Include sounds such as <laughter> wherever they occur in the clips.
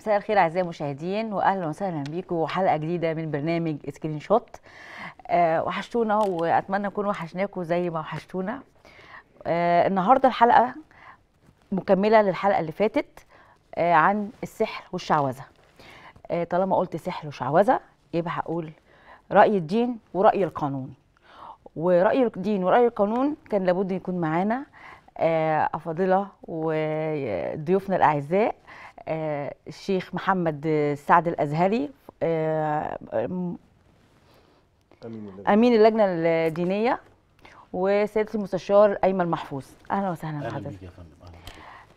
مساء الخير اعزائي المشاهدين واهلا وسهلا بيكم وحلقه جديده من برنامج سكرين شوت أه وحشتونا واتمنى نكون وحشناكم زي ما وحشتونا أه النهارده الحلقه مكمله للحلقه اللي فاتت أه عن السحر والشعوذه أه طالما قلت سحر وشعوذه يبقى هقول راي الدين وراي القانون وراي الدين وراي القانون كان لابد يكون معانا آه، أفاضلة وضيوفنا الأعزاء آه، الشيخ محمد سعد الازهري آه، امين اللجنه الدينيه وسياده المستشار ايمن محفوظ اهلا وسهلا بحضرتك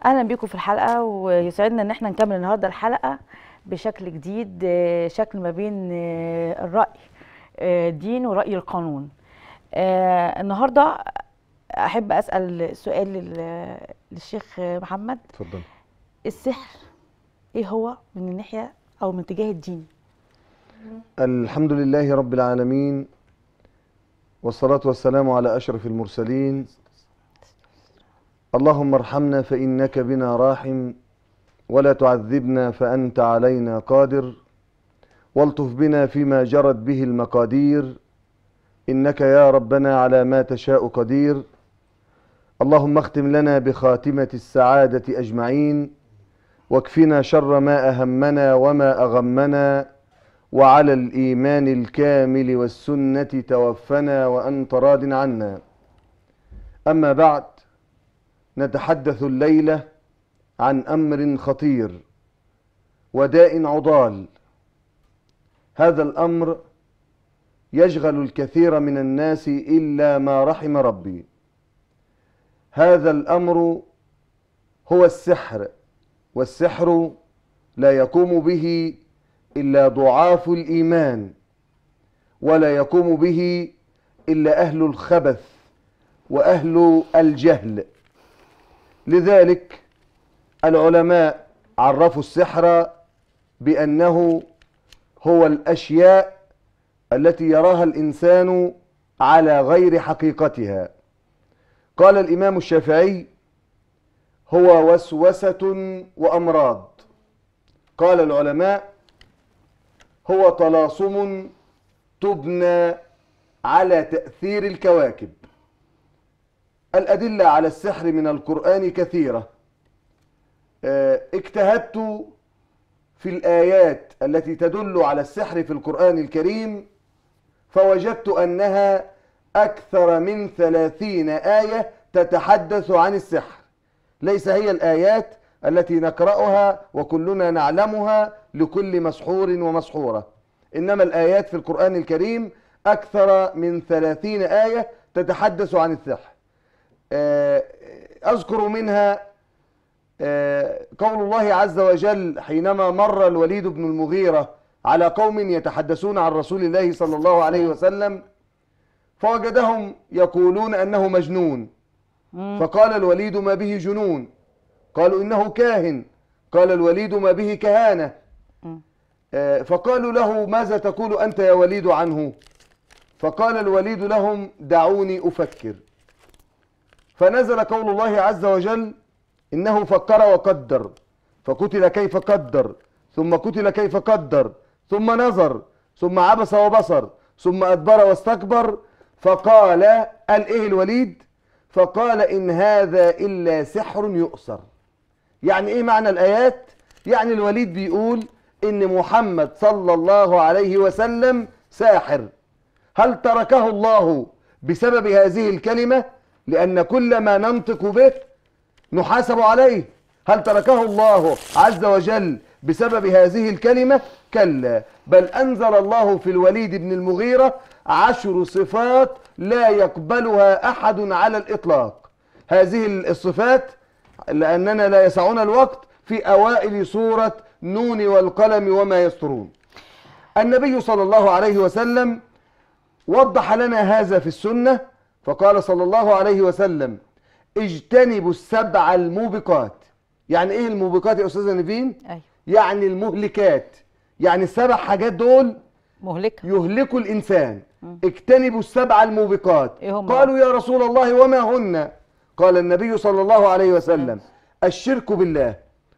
اهلا بيكم في الحلقه ويسعدنا ان احنا نكمل النهارده الحلقه بشكل جديد آه، شكل ما بين الراي الدين وراي القانون النهارده احب اسال سؤال للشيخ محمد اتفضل السحر ايه هو من الناحيه او من اتجاه الدين الحمد لله رب العالمين والصلاة والسلام على أشرف المرسلين اللهم ارحمنا فإنك بنا راحم ولا تعذبنا فأنت علينا قادر والطف بنا فيما جرت به المقادير إنك يا ربنا على ما تشاء قدير اللهم اختم لنا بخاتمة السعادة أجمعين واكفنا شر ما أهمنا وما أغمنا وعلى الإيمان الكامل والسنة توفنا وأنت راد عنا أما بعد نتحدث الليلة عن أمر خطير وداء عضال هذا الأمر يشغل الكثير من الناس إلا ما رحم ربي هذا الأمر هو السحر والسحر لا يقوم به إلا ضعاف الإيمان ولا يقوم به إلا أهل الخبث وأهل الجهل لذلك العلماء عرفوا السحر بأنه هو الأشياء التي يراها الإنسان على غير حقيقتها قال الإمام الشافعي هو وسوسة وأمراض قال العلماء هو طلاسم تبنى على تأثير الكواكب الأدلة على السحر من القرآن كثيرة آه، اجتهدت في الآيات التي تدل على السحر في القرآن الكريم فوجدت أنها أكثر من ثلاثين آية تتحدث عن السحر ليس هي الآيات التي نقرأها وكلنا نعلمها لكل مسحور ومسحورة إنما الآيات في القرآن الكريم أكثر من ثلاثين آية تتحدث عن السحر آه، أذكر منها آه، قول الله عز وجل حينما مر الوليد بن المغيرة على قوم يتحدثون عن رسول الله صلى الله عليه وسلم فوجدهم يقولون أنه مجنون فقال الوليد ما به جنون قالوا إنه كاهن قال الوليد ما به كهانة آه، فقالوا له ماذا تقول أنت يا وليد عنه فقال الوليد لهم دعوني أفكر فنزل قول الله عز وجل إنه فكر وقدر فقتل كيف قدر ثم قتل كيف قدر ثم نظر ثم عبس وبصر ثم أدبر واستكبر فقال قال إيه الوليد فقال إن هذا إلا سحر يؤثر يعني إيه معنى الآيات؟ يعني الوليد بيقول إن محمد صلى الله عليه وسلم ساحر هل تركه الله بسبب هذه الكلمة؟ لأن كل ما ننطق به نحاسب عليه هل تركه الله عز وجل بسبب هذه الكلمة؟ كلا بل أنزل الله في الوليد بن المغيرة عشر صفات لا يقبلها أحد على الإطلاق هذه الصفات لأننا لا يسعنا الوقت في أوائل سورة نون والقلم وما يسترون النبي صلى الله عليه وسلم وضح لنا هذا في السنة فقال صلى الله عليه وسلم اجتنبوا السبع الموبقات يعني ايه الموبقات يا استاذه نبيل أيوه. يعني المهلكات يعني السبع حاجات دول مهلكه يهلكوا الانسان اجتنبوا السبع الموبقات إيه قالوا يا رسول الله وما هن قال النبي صلى الله عليه وسلم الشرك بالله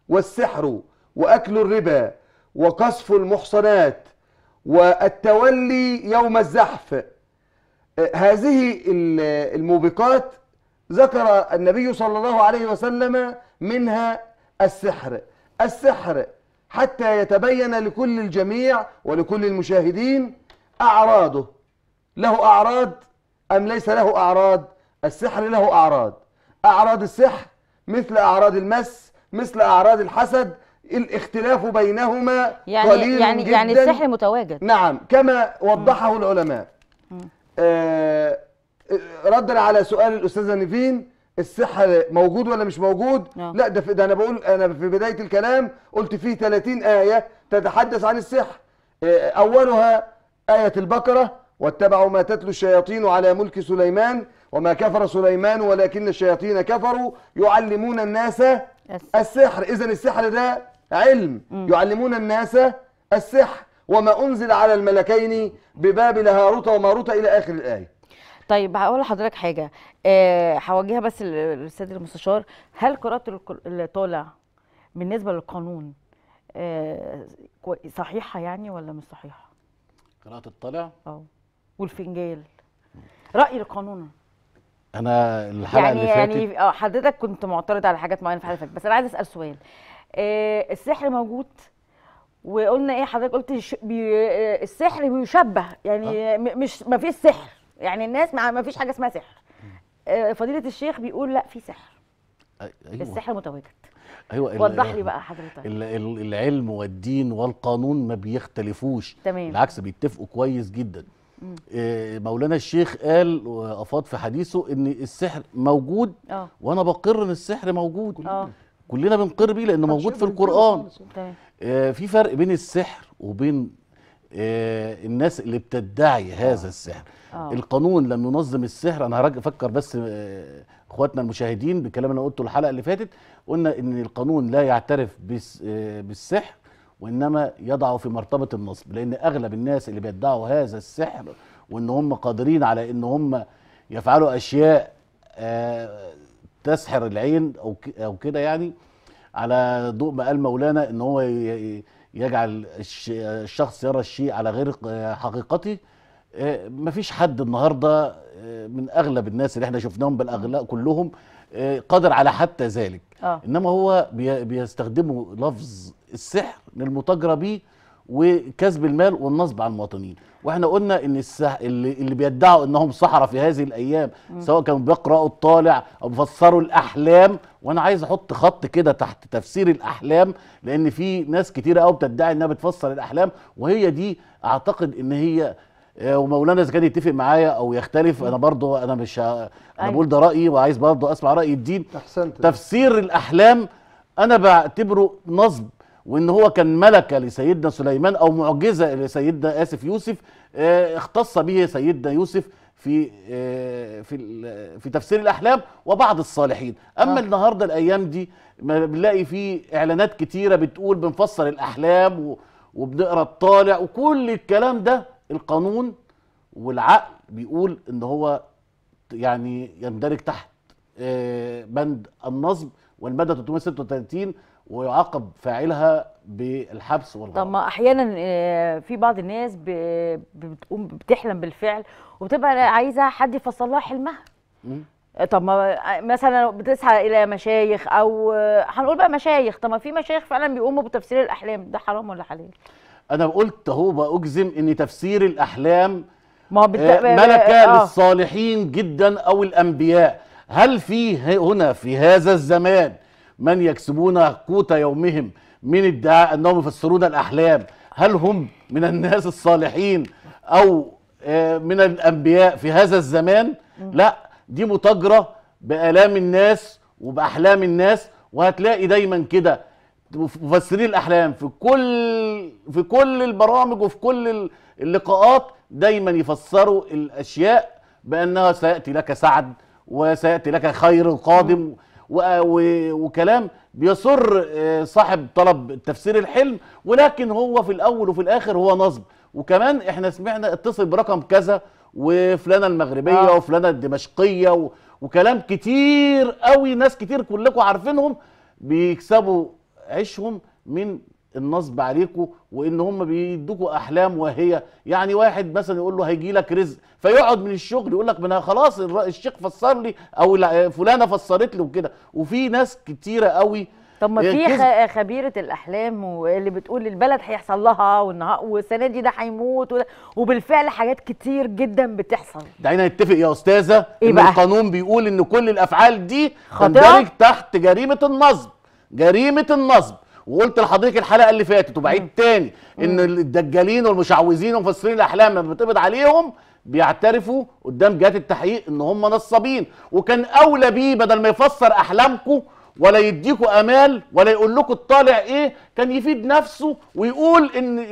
والسحر وأكل الربا وقصف المحصنات والتولي يوم الزحف آه، هذه الموبقات ذكر النبي صلى الله عليه وسلم منها السحر السحر حتى يتبين لكل الجميع ولكل المشاهدين أعراضه له أعراض أم ليس له أعراض السحر له أعراض أعراض السحر مثل أعراض المس مثل أعراض الحسد الاختلاف بينهما يعني قليل يعني, يعني جدا يعني السحر متواجد نعم كما وضحه م. العلماء آه ردا على سؤال الاستاذه نيفين السحر موجود ولا مش موجود أوه. نعم. لا ده ده انا بقول انا في بدايه الكلام قلت فيه 30 ايه تتحدث عن السحر آه اولها ايه البقره واتبعوا ما تتلو الشياطين على ملك سليمان وما كفر سليمان ولكن الشياطين كفروا يعلمون الناس السحر إذا السحر ده علم يعلمون الناس السحر وما أنزل على الملكين ببابل هاروت وماروت إلى آخر الآية طيب هقول لحضرتك حاجه آه، هوجهها بس للسيد المستشار هل قراءه الطالع بالنسبه للقانون أه صحيحه يعني ولا مش صحيحه قراءه الطالع اه والفنجال راي القانون انا الحلقه يعني اللي يعني فاتت يعني اه حضرتك كنت معترض على حاجات معينه في الحلقه بس انا عايز اسال سؤال آه السحر موجود وقلنا ايه حضرتك قلت بي آه، السحر بيشبه يعني أه؟ مش ما فيش سحر يعني الناس ما فيش حاجه اسمها سحر آه فضيله الشيخ بيقول لا في سحر أيوة. السحر متواجد ايوه وضح لي بقى حضرتك العلم والدين والقانون ما بيختلفوش تمام بالعكس بيتفقوا كويس جدا آه، مولانا الشيخ قال وافاض في حديثه ان السحر موجود أوه. وانا بقر ان السحر موجود أوه. كلنا بنقر بيه لانه موجود في القران آه، في فرق بين السحر وبين آه، الناس اللي بتدعي هذا السحر أوه. القانون لم ينظم السحر انا هرجع افكر بس اخواتنا المشاهدين بالكلام اللي انا قلته الحلقه اللي فاتت قلنا ان القانون لا يعترف بالسحر وانما يضعه في مرتبه النصب لان اغلب الناس اللي بيدعوا هذا السحر وان هم قادرين على ان هم يفعلوا اشياء آه تسحر العين او كده يعني على ضوء ما قال مولانا ان هو يجعل الشخص يرى الشيء على غير حقيقته آه، مفيش حد النهارده آه، من اغلب الناس اللي احنا شفناهم بالاغلاء كلهم قادر على حتى ذلك آه. انما هو بيستخدموا لفظ السحر للمتاجره بيه وكسب المال والنصب على المواطنين واحنا قلنا ان السح... اللي, اللي بيدعوا انهم سحره في هذه الايام م. سواء كانوا بيقراوا الطالع او بيفسروا الاحلام وانا عايز احط خط كده تحت تفسير الاحلام لان في ناس كتيره قوي بتدعي انها بتفسر الاحلام وهي دي اعتقد ان هي آه، ومولانا اذا كان يتفق معايا او يختلف انا برضه انا مش انا أيوة. بقول ده رايي وعايز برضه اسمع راي الدين احسنت تفسير الاحلام انا بعتبره نصب وان هو كان ملكه لسيدنا سليمان او معجزه لسيدنا اسف يوسف آه، اختص به سيدنا يوسف في آه، في في تفسير الاحلام وبعض الصالحين اما آه. النهارده الايام دي بنلاقي في اعلانات كتيره بتقول بنفسر الاحلام وبنقرا الطالع وكل الكلام ده القانون والعقل بيقول ان هو يعني يندرج تحت آه، بند النصب والماده 336 ويعاقب فاعلها بالحبس والغرق طب ما احيانا آه، في بعض الناس بتقوم بتحلم بالفعل وبتبقى عايزه حد يفسر لها حلمها. آه، طب ما مثلا بتسعى الى مشايخ او هنقول بقى مشايخ طب ما في مشايخ فعلا بيقوموا بتفسير الاحلام ده حرام ولا حلال؟ انا قلت اهو باجزم ان تفسير الاحلام آه، ما ملكه آه. للصالحين جدا او الانبياء هل في هنا في هذا الزمان من يكسبون قوت يومهم من ادعاء انهم يفسرون الاحلام هل هم من الناس الصالحين او آه، من الانبياء في هذا الزمان لا دي متاجره بالام الناس وباحلام الناس وهتلاقي دايما كده مفسرين الاحلام في كل في كل البرامج وفي كل اللقاءات دايما يفسروا الاشياء بانها سياتي لك سعد وسياتي لك خير القادم وكلام بيسر آه، صاحب طلب تفسير الحلم ولكن هو في الاول وفي الاخر هو نصب وكمان احنا سمعنا اتصل برقم كذا وفلانه المغربيه آه. وفلانه الدمشقيه و... وكلام كتير قوي ناس كتير كلكم عارفينهم بيكسبوا عيشهم من النصب عليكم وان هم بيدوكوا احلام وهي يعني واحد مثلا يقول له هيجي لك رزق فيقعد من الشغل يقول لك انا خلاص الشيخ فسر لي او فلانه فسرت لي وكده وفي ناس كتيره قوي طب ما في آه، خبيره الاحلام واللي بتقول البلد هيحصل لها والسنه دي ده هيموت وبالفعل حاجات كتير جدا بتحصل دعينا نتفق يا استاذه إيه ان القانون بيقول ان كل الافعال دي تندرج تحت جريمه النصب جريمه النصب وقلت لحضرتك الحلقه اللي فاتت وبعيد تاني ان الدجالين والمشعوذين ومفسرين الاحلام لما بتقبض عليهم بيعترفوا قدام جهات التحقيق ان هم نصابين وكان اولى بيه بدل ما يفسر احلامكم ولا يديكوا امال ولا يقول لكم الطالع ايه كان يفيد نفسه ويقول ان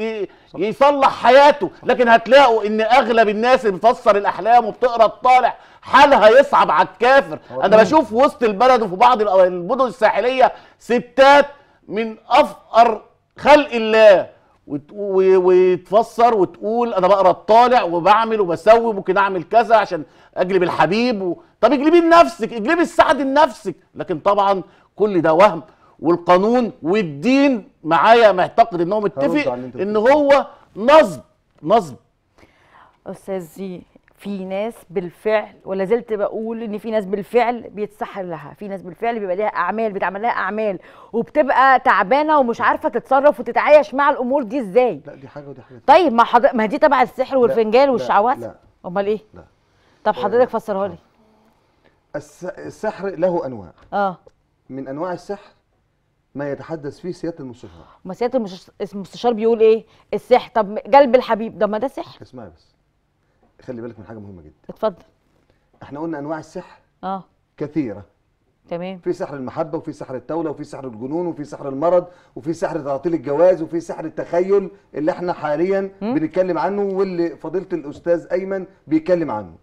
يصلح حياته لكن هتلاقوا ان اغلب الناس اللي بتفسر الاحلام وبتقرا الطالع حالها يصعب على الكافر انا بشوف وسط البلد وفي بعض المدن الساحليه ستات من افقر خلق الله ويتفسر وتقول انا بقرا الطالع وبعمل وبسوي ممكن اعمل كذا عشان اجلب الحبيب و... طب اجلبي لنفسك اجلبي السعد لنفسك لكن طبعا كل ده وهم والقانون والدين معايا معتقد انه متفق ان هو نصب نصب استاذ زي في ناس بالفعل ولا زلت بقول ان في ناس بالفعل بيتسحر لها في ناس بالفعل بيبقى ليها اعمال بيتعمل لها اعمال وبتبقى تعبانه ومش عارفه تتصرف وتتعايش مع الامور دي ازاي لا دي حاجه ودي حاجه طيب ما حض... ما دي تبع السحر والفنجان والشعوذه امال ايه لا طب حضرتك آه، فسرها لي آه. السحر له انواع اه من انواع السحر ما يتحدث فيه سياده المستشار ما سياده المستشار بيقول ايه السحر طب قلب الحبيب ده ما ده سحر اسمعي بس خلي بالك من حاجه مهمه جدا اتفضل احنا قلنا انواع السحر اه كثيره تمام في سحر المحبه وفي سحر التوله وفي سحر الجنون وفي سحر المرض وفي سحر تعطيل الجواز وفي سحر التخيل اللي احنا حاليا م? بنتكلم عنه واللي فضيله الاستاذ ايمن بيتكلم عنه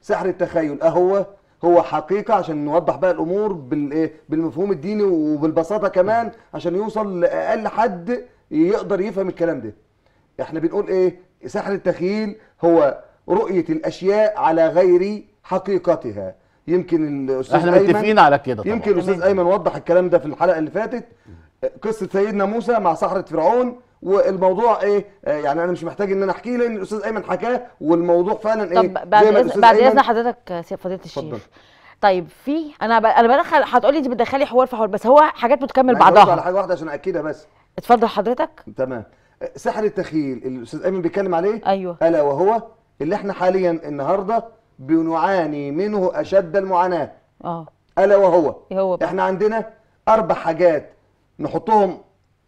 سحر التخيل اهو أه هو حقيقه عشان نوضح بقى الامور إيه؟ بالمفهوم الديني وبالبساطه كمان عشان يوصل لاقل حد يقدر يفهم الكلام ده احنا بنقول ايه سحر التخيل هو رؤية الأشياء على غير حقيقتها يمكن الاستاذ احنا متفقين على كده طبعا. يمكن الاستاذ ايمن وضح الكلام ده في الحلقه اللي فاتت قصه سيدنا موسى مع سحره فرعون والموضوع ايه آه، يعني انا مش محتاج ان انا احكيه لان الاستاذ ايمن حكاه والموضوع فعلا ايه طب بعد اذن بعد اذن حضرتك فضيله الشيخ فضل. طيب في انا ب... انا بدخل هتقولي انت بتدخلي حوار في حوار بس هو حاجات بتكمل بعضها على حاجه واحده عشان اكدها بس اتفضل حضرتك تمام سحر التخيل الاستاذ ايمن بيتكلم عليه ايوه الا وهو اللي احنا حاليا النهارده بنعاني منه اشد المعاناه اه الا وهو إيه هو بقى. احنا عندنا اربع حاجات نحطهم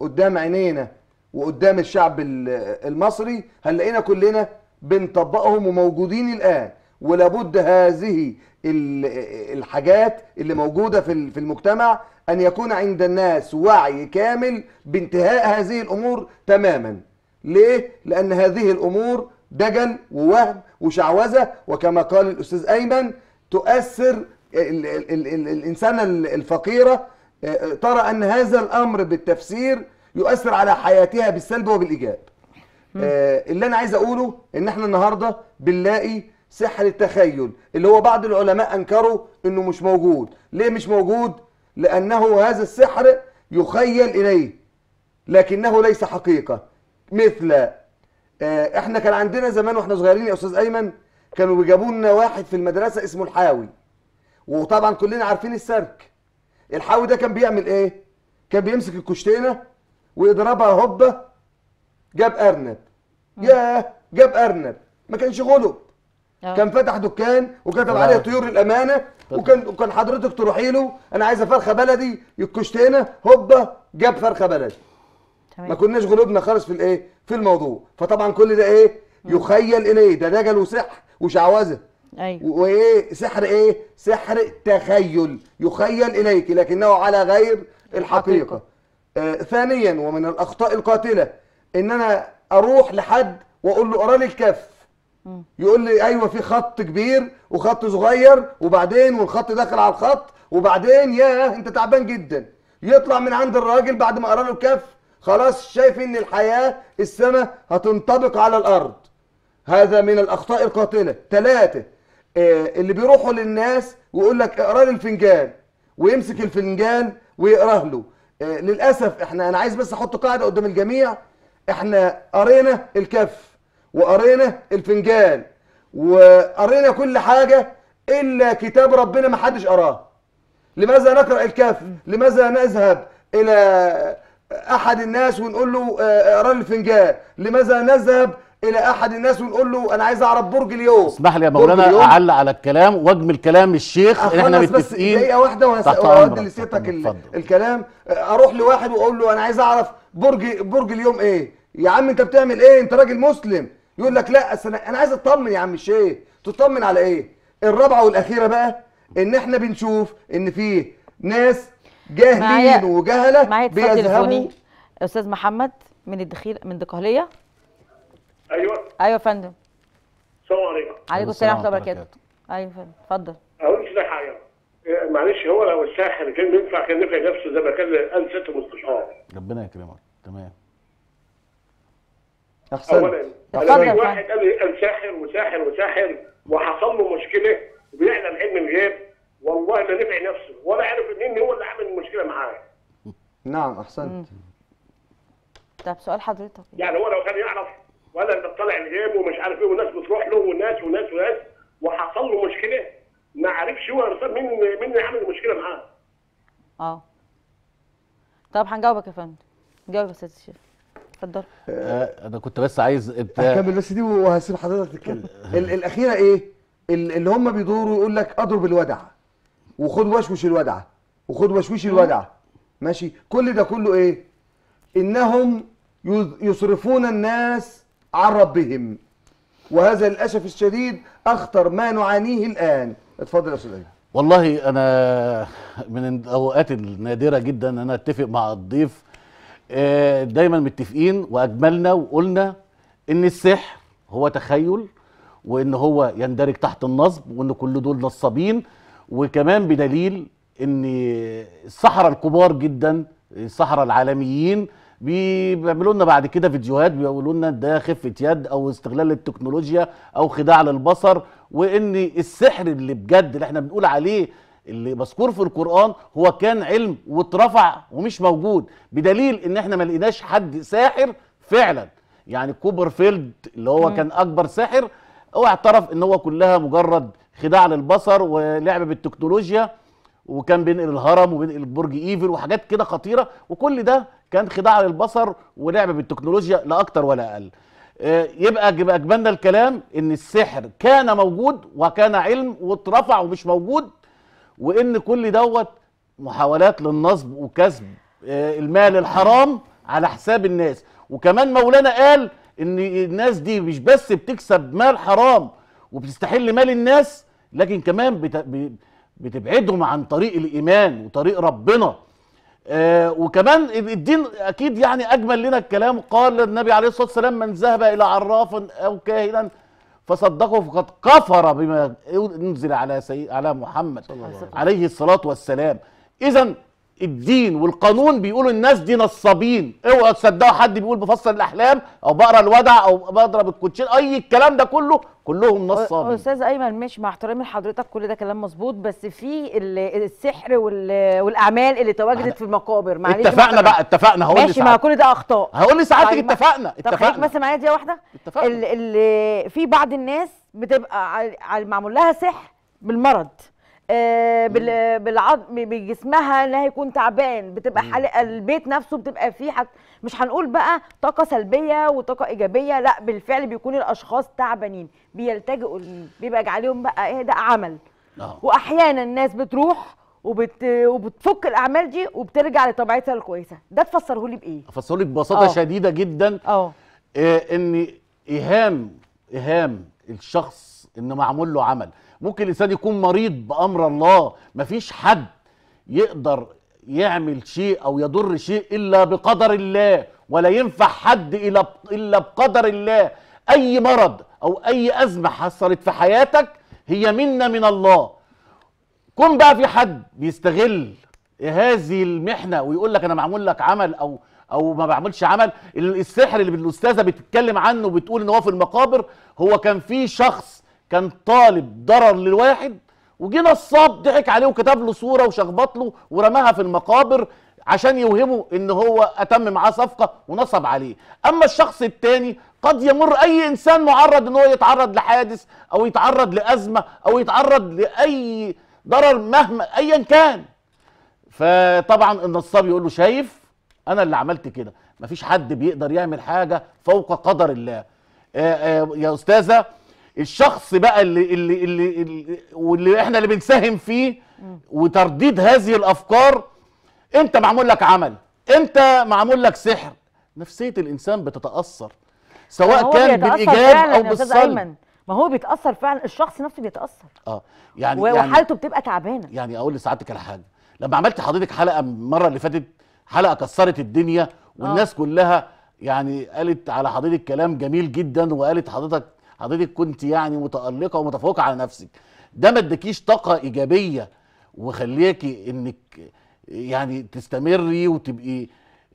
قدام عينينا وقدام الشعب المصري هنلاقينا كلنا بنطبقهم وموجودين الان ولابد هذه الحاجات اللي موجوده في المجتمع ان يكون عند الناس وعي كامل بانتهاء هذه الامور تماما ليه لان هذه الامور دجن ووهم وشعوذه وكما قال الاستاذ ايمن تؤثر الـ الـ الـ الانسانه الفقيره آه، آه، ترى ان هذا الامر بالتفسير يؤثر على حياتها بالسلب وبالايجاب. آه، اللي انا عايز اقوله ان احنا النهارده بنلاقي سحر التخيل اللي هو بعض العلماء انكروا انه مش موجود، ليه مش موجود؟ لانه هذا السحر يخيل اليه لكنه ليس حقيقه مثل آه، احنا كان عندنا زمان واحنا صغيرين يا استاذ ايمن كانوا بيجابوا لنا واحد في المدرسه اسمه الحاوي وطبعا كلنا عارفين السرك الحاوي ده كان بيعمل ايه كان بيمسك الكشتينه ويضربها هوبا جاب ارنب ياه جاب ارنب ما كانش غلب آه. كان فتح دكان وكتب عليه آه. طيور الامانه وكان وكان حضرتك تروحي له انا عايزه فرخه بلدي الكشتينه هوبا جاب فرخه بلدي ما كناش غلوبنا خالص في الايه في الموضوع فطبعا كل ده ايه يخيل اليه ده دجل وسحر وشعوذه ايوه وايه سحر ايه سحر تخيل يخيل اليك لكنه على غير الحقيقه آه ثانيا ومن الاخطاء القاتله ان انا اروح لحد واقول له اقرا الكف يقول لي ايوه في خط كبير وخط صغير وبعدين والخط داخل على الخط وبعدين ياه انت تعبان جدا يطلع من عند الراجل بعد ما قرا له الكف خلاص شايف ان الحياه السماء هتنطبق على الارض هذا من الاخطاء القاتله ثلاثه آه، اللي بيروحوا للناس ويقول لك اقرا لي الفنجان ويمسك الفنجان ويقراه له آه، للاسف احنا انا عايز بس احط قاعده قدام الجميع احنا قرينا الكف وقرينا الفنجان وقرينا كل حاجه الا كتاب ربنا ما حدش قراه لماذا نقرا الكف لماذا نذهب الى احد الناس ونقول له آه، آه، اقرا لي الفنجان لماذا نذهب الى احد الناس ونقول له انا عايز اعرف برج اليوم اسمح لي يا مولانا اعلق على الكلام واجمل كلام الشيخ اللي احنا متفقين دقيقه واحده وهدي لسيادتك الكلام آه، اروح لواحد واقول له انا عايز اعرف برج برج اليوم ايه يا عم انت بتعمل ايه انت راجل مسلم يقول لك لا أصل انا عايز اطمن يا عم الشيخ تطمن على ايه الرابعه والاخيره بقى ان احنا بنشوف ان في ناس جاهلين وجهله معايا استاذ محمد من الدخيل من الدقهليه ايوه ايوه يا فندم السلام عليكم عليكم السلام ورحمه الله وبركاته ايوه يا فندم اتفضل اقول لك حاجه إيه، معلش هو لو الساحر كان ينفع كان نفع نفسه زي ما كان قال ست مستشار ربنا يكرمك تمام احسنت اولا انا واحد قال لي ساحر وساحر وساحر وحصل له مشكله وبيعلم علم الغيب والله لا نفع نفسه ولا عارف مين هو اللي عامل المشكله معايا نعم احسنت طب سؤال حضرتك يعني هو لو كان يعرف ولا انت طالع الجيم ومش عارف ايه والناس بتروح له وناس وناس وناس وحصل له مشكله ما عرفش هو يا مين مين اللي عامل المشكله معاه اه طب هنجاوبك يا فندم جاوب يا استاذ الشيخ اتفضل آه، انا كنت بس عايز انت اكمل بس دي وهسيب حضرتك تتكلم <laughs> الاخيره ايه اللي هم بيدوروا يقول لك اضرب الودع وخد وشوش الودعه وخد وشوش الودعه ماشي كل ده كله ايه انهم يصرفون الناس عن ربهم وهذا للاسف الشديد اخطر ما نعانيه الان اتفضل يا استاذ ايمن والله انا من الاوقات النادره جدا ان انا اتفق مع الضيف آه، دايما متفقين واجملنا وقلنا ان السحر هو تخيل وان هو يندرج تحت النصب وان كل دول نصابين وكمان بدليل ان الصحراء الكبار جدا الصحراء العالميين بيعملوا لنا بعد كده فيديوهات بيقولوا لنا ده خفه يد او استغلال التكنولوجيا او خداع للبصر وان السحر اللي بجد اللي احنا بنقول عليه اللي مذكور في القران هو كان علم واترفع ومش موجود بدليل ان احنا ما لقيناش حد ساحر فعلا يعني كوبرفيلد اللي هو م. كان اكبر ساحر هو اعترف ان هو كلها مجرد خداع للبصر ولعب بالتكنولوجيا وكان بينقل الهرم وبينقل برج ايفل وحاجات كده خطيره وكل ده كان خداع للبصر ولعب بالتكنولوجيا لا اكتر ولا اقل آه، يبقى يبقى اجملنا الكلام ان السحر كان موجود وكان علم واترفع ومش موجود وان كل دوت محاولات للنصب وكسب آه، المال الحرام على حساب الناس وكمان مولانا قال ان الناس دي مش بس بتكسب مال حرام وبتستحل مال الناس لكن كمان بتبعدهم عن طريق الايمان وطريق ربنا آه وكمان الدين اكيد يعني اجمل لنا الكلام قال النبي عليه الصلاه والسلام من ذهب الى عراف او كاهنا فصدقه فقد كفر بما انزل على سي... على محمد صلى الله عليه الصلاه والسلام اذا الدين والقانون بيقولوا الناس دي نصابين اوعوا تصدقوا حد بيقول بفسر الاحلام او بقرا الودع او بضرب الكوتشين اي الكلام ده كله كلهم نصابين استاذ ايمن ماشي مع احترامي لحضرتك كل ده كلام مظبوط بس في السحر والاعمال اللي تواجدت في المقابر معلش اتفقنا بقى اتفقنا هقول ماشي ما كل ده اخطاء هقول لي ساعتك طيب، اتفقنا اتفقنا بس معايا دقيقه واحده اتفقنا في بعض الناس بتبقى معمول لها سحر بالمرض آه، بالعظم بجسمها انها يكون تعبان بتبقى حالقه البيت نفسه بتبقى فيه حت... مش هنقول بقى طاقه سلبيه وطاقه ايجابيه لا بالفعل بيكون الاشخاص تعبانين بيلتجئوا بيبقى عليهم بقى ايه ده عمل أوه. واحيانا الناس بتروح وبت... وبتفك الاعمال دي وبترجع لطبيعتها الكويسه ده تفسره لي بايه افسره لي ببساطه أوه. شديده جدا آه. اه ان ايهام ايهام الشخص ان معمول له عمل ممكن الانسان يكون مريض بامر الله مفيش حد يقدر يعمل شيء او يضر شيء الا بقدر الله ولا ينفع حد الا بقدر الله اي مرض او اي ازمه حصلت في حياتك هي منا من الله كن بقى في حد بيستغل هذه المحنه ويقول لك انا معمول لك عمل او او ما بعملش عمل السحر اللي الاستاذه بتتكلم عنه وبتقول ان هو في المقابر هو كان في شخص كان طالب ضرر للواحد وجه نصاب ضحك عليه وكتب له صوره وشخبط له ورماها في المقابر عشان يوهمه ان هو اتم معاه صفقه ونصب عليه اما الشخص الثاني قد يمر اي انسان معرض ان هو يتعرض لحادث او يتعرض لازمه او يتعرض لاي ضرر مهما ايا كان فطبعا النصاب يقول له شايف انا اللي عملت كده مفيش حد بيقدر يعمل حاجه فوق قدر الله آآ آه، آآ آه، يا استاذه الشخص بقى اللي اللي اللي, اللي واللي احنا اللي بنساهم فيه وترديد هذه الافكار انت معمول لك عمل انت معمول لك سحر نفسيه الانسان بتتاثر سواء كان بالايجاب او بالسلب ما هو بيتاثر فعلا الشخص نفسه بيتاثر اه يعني, يعني- وحالته يعني بتبقى تعبانه يعني اقول لسعادتك على حاجه لما عملت حضرتك حلقه المره اللي فاتت حلقه كسرت الدنيا والناس أوه. كلها يعني قالت على حضرتك كلام جميل جدا وقالت حضرتك حضرتك كنت يعني متالقه ومتفوقه على نفسك ده ما اداكيش طاقه ايجابيه وخليكي انك يعني تستمري وتبقي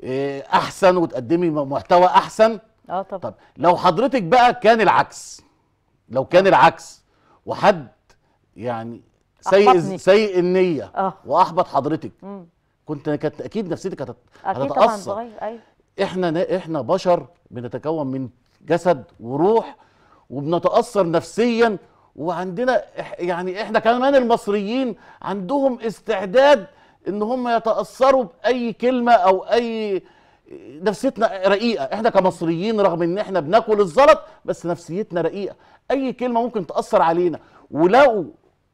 آه، احسن وتقدمي محتوى احسن اه طبعا طب لو حضرتك بقى كان العكس لو كان آه. العكس وحد يعني سيء سيء النيه آه. واحبط حضرتك مم. كنت كانت اكيد نفسيتك هتت... اكيد هتتاثر طبعا ايوه احنا احنا بشر بنتكون من جسد وروح وبنتاثر نفسيا وعندنا يعني احنا كمان المصريين عندهم استعداد ان هم يتاثروا باي كلمه او اي نفسيتنا رقيقه احنا كمصريين رغم ان احنا بناكل الزلط بس نفسيتنا رقيقه اي كلمه ممكن تاثر علينا ولو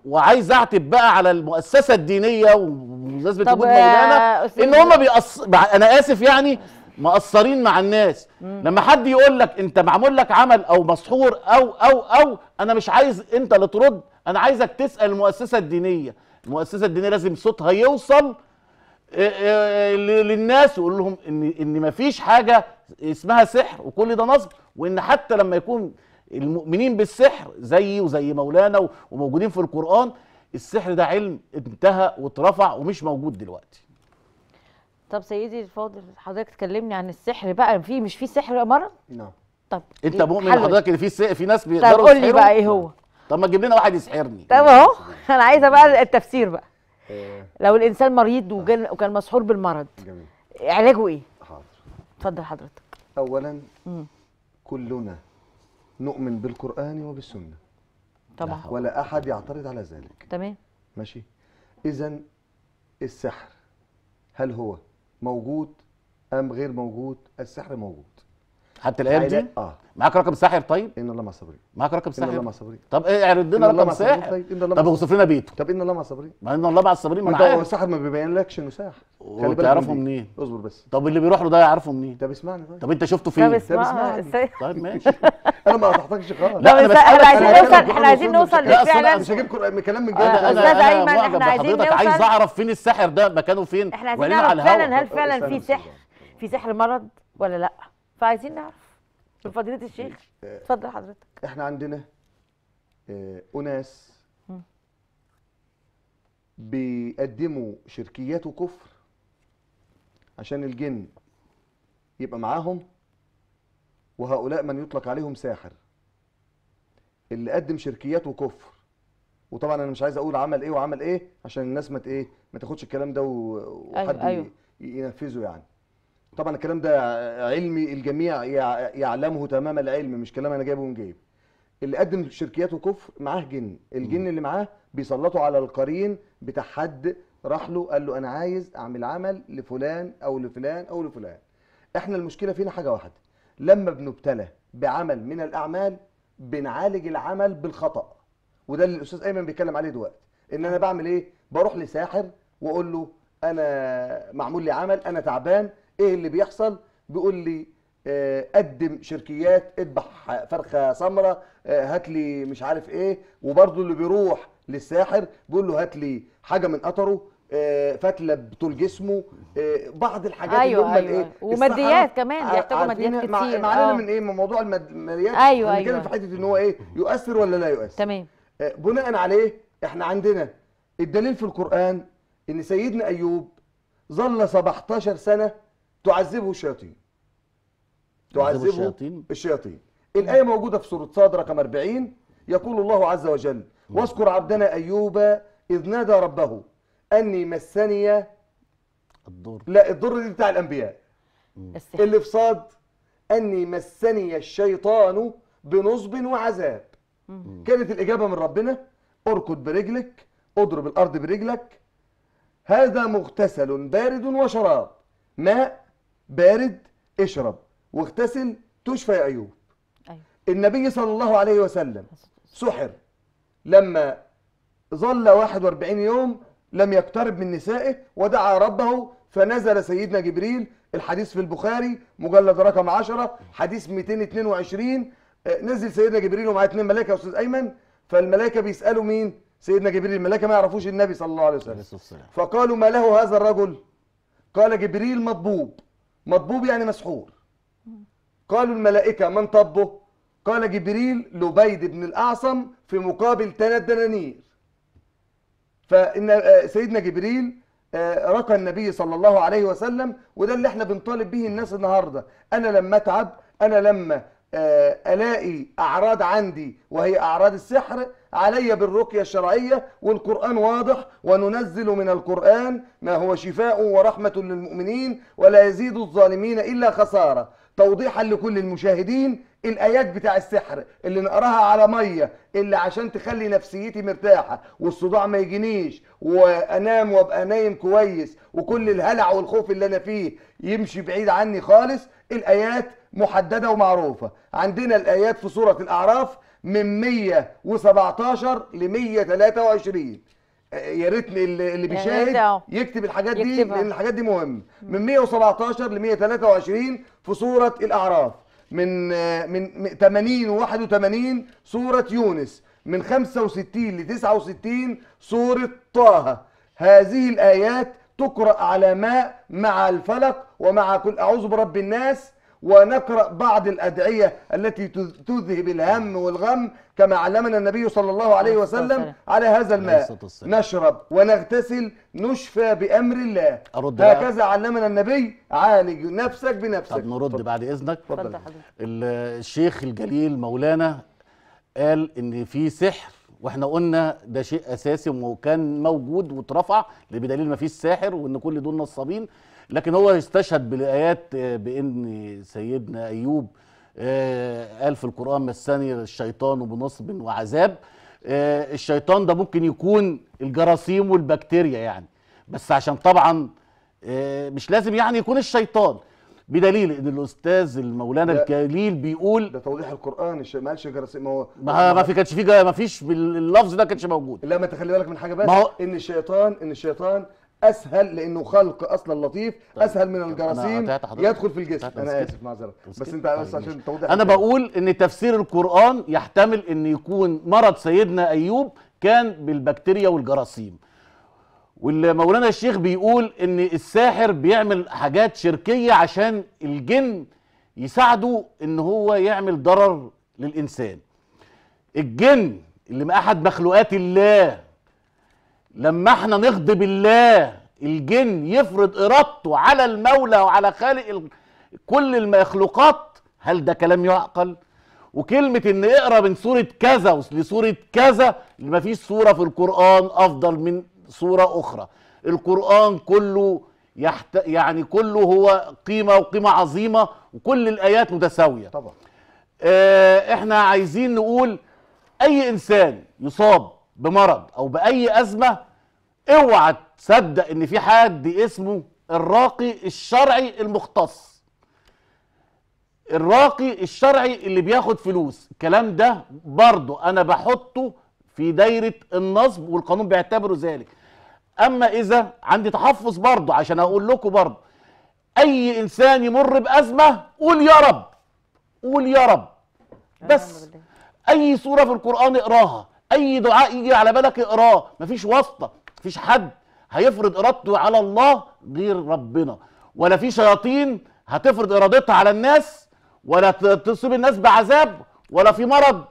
وعايز اعتب بقى على المؤسسه الدينيه ومناسبه وجود مولانا ان هم بيأص... انا اسف يعني مقصرين مع الناس مم. لما حد يقول لك انت معمول لك عمل او مسحور او او او انا مش عايز انت اللي ترد انا عايزك تسال المؤسسه الدينيه المؤسسه الدينيه لازم صوتها يوصل آه، آه، للناس ويقول لهم ان ان مفيش حاجه اسمها سحر وكل ده نصب وان حتى لما يكون المؤمنين بالسحر زيي وزي مولانا وموجودين في القران السحر ده علم انتهى واترفع ومش موجود دلوقتي طب سيدي الفاضل حضرتك تكلمني عن السحر بقى في مش في سحر مرض؟ نعم طب انت مؤمن حضرتك ان في في ناس بيقدروا طب قول لي بقى ايه هو؟ طب ما تجيب لنا واحد يسحرني طب اهو <laughs> انا عايزه بقى التفسير بقى آه. لو الانسان مريض وكان مسحور بالمرض جميل علاجه ايه؟ حاضر اتفضل حضرتك اولا مم. كلنا نؤمن بالقران وبالسنه طبعا ولا احد يعترض على ذلك تمام ماشي اذا السحر هل هو موجود ام غير موجود السحر موجود حتى الايام دي اه معاك رقم ساحر طيب ان الله مع الصابرين معاك رقم ساحر ان الله مع الصابرين طب ايه اعرض لنا رقم ساحر طيب ان الله طب اوصف لنا بيته طب ان الله مع الصابرين ما ان الله مع الصابرين ما انت الساحر ما بيبينلكش انه ساحر خلي تعرفه منين اصبر بس طب اللي بيروح له ده يعرفه منين طب اسمعني طيب طب انت شفته فين طب اسمعني طيب ماشي <laughs> انا ما قطعتكش خالص لا بس احنا عايزين نوصل احنا عايزين نوصل فعلا مش هجيب كلام من جد انا استاذ ايمن احنا عايزين نوصل عايز اعرف فين الساحر ده مكانه فين احنا عايزين نعرف فعلا هل فعلا في سحر في سحر مرض ولا لا فعايزين نعرف من فضيله إيه، الشيخ إيه، اتفضل حضرتك احنا عندنا إيه، اناس بيقدموا شركيات وكفر عشان الجن يبقى معاهم وهؤلاء من يطلق عليهم ساحر اللي قدم شركيات وكفر وطبعا انا مش عايز اقول عمل ايه وعمل ايه عشان الناس ما ايه ما تاخدش الكلام ده وحد أيوه أيوه. ينفذه يعني طبعا الكلام ده علمي الجميع يعلمه تمام العلم مش كلام انا جايبه من جيب اللي قدم شركياته كفر معاه جن الجن اللي معاه بيسلطوا على القرين بتاع حد راح له قال له انا عايز اعمل عمل لفلان او لفلان او لفلان احنا المشكله فينا حاجه واحده لما بنبتلى بعمل من الاعمال بنعالج العمل بالخطا وده اللي الاستاذ ايمن بيتكلم عليه دلوقتي ان انا بعمل ايه بروح لساحر واقول له انا معمول لي عمل انا تعبان ايه اللي بيحصل بيقول لي آه، قدم شركيات اذبح فرخه سمراء آه، هات لي مش عارف ايه وبرضه اللي بيروح للساحر بيقول له هات لي حاجه من قطره آه، فتله بطول جسمه بعض الحاجات أيوة اللي هم أيوة. ايه وماديات كمان بيحتاجوا ماديات كتير مع معانا من ايه من موضوع الماديات ايوه ايوه في حته ان هو ايه يؤثر ولا لا يؤثر تمام بناء عليه احنا عندنا الدليل في القران ان سيدنا ايوب ظل 17 سنه تعذبه الشياطين تعذبه الشياطين, الشياطين. الآية موجودة في سورة صاد رقم 40 يقول الله عز وجل واذكر عبدنا أيوب إذ نادى ربه أني مسني الضر لا الضر دي بتاع الأنبياء السحر. اللي في صاد أني مسني الشيطان بنصب وعذاب مم. كانت الإجابة من ربنا اركض برجلك اضرب الأرض برجلك هذا مغتسل بارد وشراب ماء بارد اشرب واغتسل تشفى يا ايوب أيوة. النبي صلى الله عليه وسلم سحر لما ظل 41 يوم لم يقترب من نسائه ودعا ربه فنزل سيدنا جبريل الحديث في البخاري مجلد رقم 10 حديث 222 آه، نزل سيدنا جبريل ومعاه اثنين ملائكه يا استاذ ايمن فالملائكه بيسالوا مين سيدنا جبريل الملائكه ما يعرفوش النبي صلى الله عليه وسلم فقالوا ما له هذا الرجل قال جبريل مطبوب مطبوب يعني مسحور قالوا الملائكة من طبه قال جبريل لبيد بن الأعصم في مقابل ثلاث دنانير فإن آه، سيدنا جبريل آه، رقى النبي صلى الله عليه وسلم وده اللي احنا بنطالب به الناس النهاردة أنا لما أتعب أنا لما آه، ألاقي أعراض عندي وهي أعراض السحر علي بالرقية الشرعية والقرآن واضح وننزل من القرآن ما هو شفاء ورحمة للمؤمنين ولا يزيد الظالمين إلا خسارة توضيحا لكل المشاهدين الآيات بتاع السحر اللي نقراها على مية اللي عشان تخلي نفسيتي مرتاحة والصداع ما يجينيش وأنام وأبقى نايم كويس وكل الهلع والخوف اللي أنا فيه يمشي بعيد عني خالص الآيات محددة ومعروفة عندنا الآيات في سورة الأعراف من 117 ل 123 آه، يا ريتني اللي يعني بيشاهد إيه يكتب الحاجات دي يكتبها. لان الحاجات دي مهمه من 117 ل 123 في سوره الاعراف من آه، من 80 و81 سوره يونس من 65 ل 69 سوره طه هذه الايات تقرا على ماء مع الفلق ومع كل اعوذ برب الناس ونقرأ بعض الأدعية التي تذهب الهم والغم كما علمنا النبي صلى الله عليه وسلم على هذا الماء نشرب ونغتسل نشفى بأمر الله أرد هكذا علمنا النبي عالج نفسك بنفسك طب نرد بعد إذنك فضل الشيخ الجليل مولانا قال إن في سحر واحنا قلنا ده شيء اساسي وكان موجود واترفع بدليل ما فيش ساحر وان كل دول نصابين لكن هو استشهد بالايات آه، بان سيدنا ايوب آه، قال في القران مسني الشيطان بنصب وعذاب آه، الشيطان ده ممكن يكون الجراثيم والبكتيريا يعني بس عشان طبعا مش لازم يعني يكون الشيطان بدليل ان الاستاذ المولانا الكليل بيقول ده توضيح القران ما قالش جراثيم هو ما, ما في كانش في ما فيش باللفظ ده كانش موجود لا ما تخلي بالك من حاجه بس ان الشيطان ان الشيطان اسهل لانه خلق اصلا لطيف طيب. اسهل من الجراثيم يدخل في الجسم انا اسف معذره بس انت طيب، بس عشان توضح انا بقول ان تفسير القران يحتمل ان يكون مرض سيدنا ايوب كان بالبكتيريا والجراثيم واللي مولانا الشيخ بيقول ان الساحر بيعمل حاجات شركيه عشان الجن يساعده ان هو يعمل ضرر للانسان الجن اللي احد مخلوقات الله لما احنا نغضب الله الجن يفرض ارادته على المولى وعلى خالق كل المخلوقات هل ده كلام يعقل وكلمة ان اقرا من سورة كذا لسورة كذا مفيش سورة في القرآن افضل من سورة اخرى القرآن كله يحت... يعني كله هو قيمة وقيمة عظيمة وكل الآيات متساوية طبعا آه احنا عايزين نقول اي انسان يصاب بمرض او باي ازمه اوعى تصدق ان في حد اسمه الراقي الشرعي المختص الراقي الشرعي اللي بياخد فلوس الكلام ده برضه انا بحطه في دايره النصب والقانون بيعتبره ذلك اما اذا عندي تحفظ برضه عشان اقول لكم برضه اي انسان يمر بازمه قول يا رب قول يا رب بس اي سوره في القران اقراها اي دعاء يجي على بالك اقراه مفيش واسطه مفيش حد هيفرض ارادته على الله غير ربنا ولا في شياطين هتفرض ارادتها على الناس ولا تصيب الناس بعذاب ولا في مرض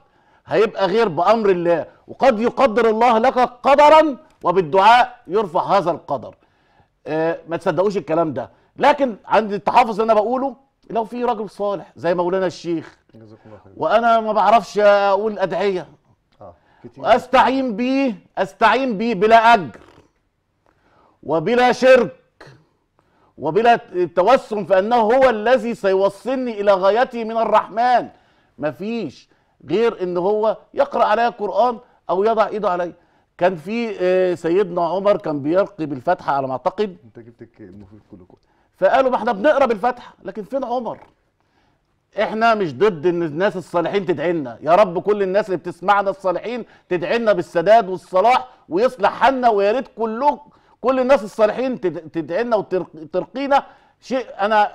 هيبقى غير بامر الله وقد يقدر الله لك قدرا وبالدعاء يرفع هذا القدر آه ما تصدقوش الكلام ده لكن عند التحفظ اللي انا بقوله لو في رجل صالح زي مولانا الشيخ وانا ما بعرفش اقول ادعيه كتير. به استعين به بلا اجر وبلا شرك وبلا توسم في انه هو الذي سيوصلني الى غايتي من الرحمن مفيش غير ان هو يقرا عليا القران او يضع ايده عليا كان في آه، سيدنا عمر كان بيرقي بالفتحه على ما اعتقد انت جبت المفروض كله فقالوا ما احنا بنقرا بالفتحه لكن فين عمر احنا مش ضد ان الناس الصالحين تدعي لنا يا رب كل الناس اللي بتسمعنا الصالحين تدعي لنا بالسداد والصلاح ويصلح حالنا ويا ريت كلكم كل الناس الصالحين تدعي لنا وترقينا شيء انا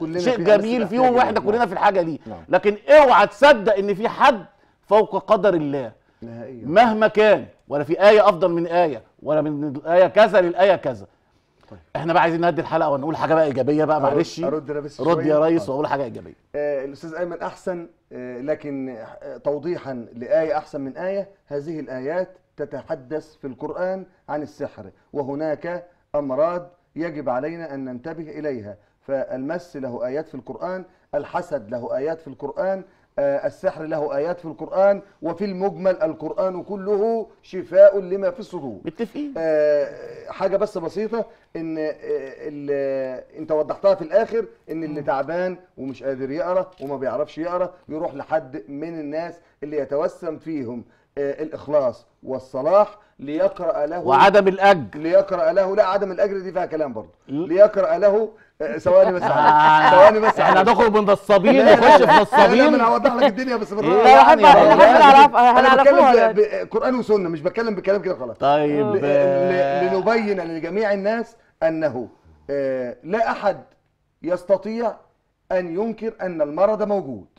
كلنا شيء جميل فيهم واحنا كلنا نعم. في الحاجه دي نعم. لكن اوعى تصدق ان في حد فوق قدر الله نهائيا مهما كان ولا في ايه افضل من ايه ولا من ايه كذا للايه كذا طيب. احنا بقى عايزين نهدي الحلقه ونقول حاجه بقى ايجابيه بقى معلش ارد انا بس رد يا ريس طيب. واقول حاجه ايجابيه آه الاستاذ ايمن احسن آه لكن آه، توضيحا لايه احسن من ايه هذه الايات تتحدث في القران عن السحر وهناك امراض يجب علينا ان ننتبه اليها فالمس له ايات في القران الحسد له ايات في القران آه، السحر له آيات في القرآن وفي المجمل القرآن كله شفاء لما في الصدور متفقين آه، حاجة بس بسيطة إن آه، أنت وضحتها في الآخر إن اللي تعبان ومش قادر يقرأ وما بيعرفش يقرأ يروح لحد من الناس اللي يتوسم فيهم الإخلاص والصلاح ليقرأ له وعدم الأجر ليقرأ له لا عدم الأجر دي فيها كلام برضه ليقرأ له ثواني بس آه، ثواني بس احنا هنخرج من نصابين نخش في نصابين انا هوضح لك الدنيا بس بالراحه يعني انا بتكلم قران وسنه مش بتكلم بكلام كده خلاص طيب لنبين لجميع الناس انه آه، لا احد يستطيع ان ينكر ان المرض موجود